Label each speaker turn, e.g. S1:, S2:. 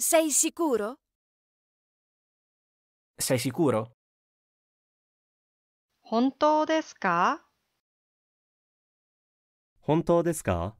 S1: Sei sicuro?
S2: Sei sicuro?
S1: 本当ですか
S3: 本当ですか